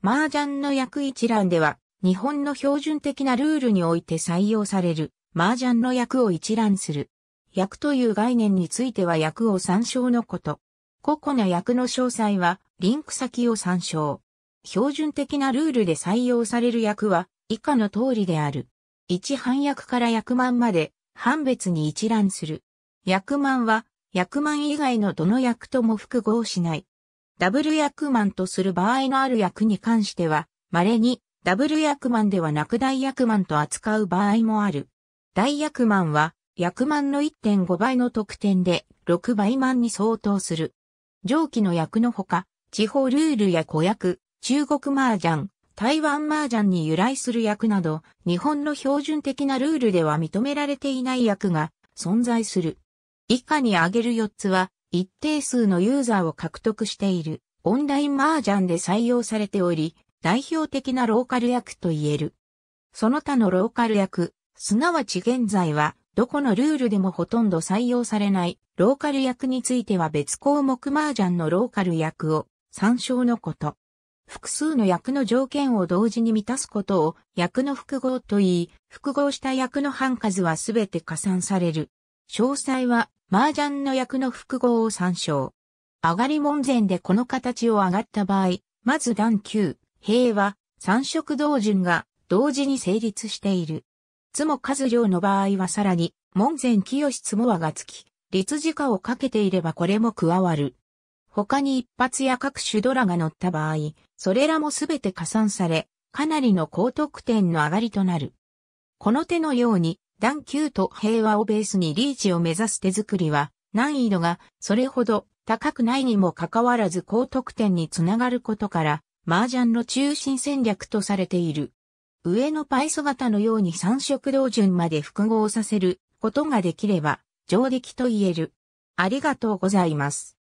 麻雀の役一覧では、日本の標準的なルールにおいて採用される、麻雀の役を一覧する。役という概念については役を参照のこと。個々の役の詳細は、リンク先を参照。標準的なルールで採用される役は、以下の通りである。一半役から役満まで、判別に一覧する。役満は、役満以外のどの役とも複合しない。ダブル役満とする場合のある役に関しては、稀にダブル役満ではなく大役満と扱う場合もある。大役満は、役満の1.5倍の得点で6倍満に相当する。上記の役のほか、地方ルールや子役、中国麻雀、台湾麻雀に由来する役など、日本の標準的なルールでは認められていない役が存在する。以下に挙げる4つは、一定数のユーザーを獲得しているオンライン麻雀で採用されており、代表的なローカル役と言える。その他のローカル役、すなわち現在は、どこのルールでもほとんど採用されないローカル役については別項目麻雀のローカル役を参照のこと。複数の役の条件を同時に満たすことを役の複合と言い、複合した役の半数はすべて加算される。詳細は麻雀の役の複合を参照。上がり門前でこの形を上がった場合、まず段級、平和、三色同順が同時に成立している。つも数量の場合はさらに、門前清つも和がつき、立時化をかけていればこれも加わる。他に一発や各種ドラが乗った場合、それらもすべて加算され、かなりの高得点の上がりとなる。この手のように、段級と平和をベースにリーチを目指す手作りは、難易度がそれほど高くないにもかかわらず高得点につながることから、麻雀の中心戦略とされている。上のパイソ型のように三色道順まで複合させることができれば、上出来と言える。ありがとうございます。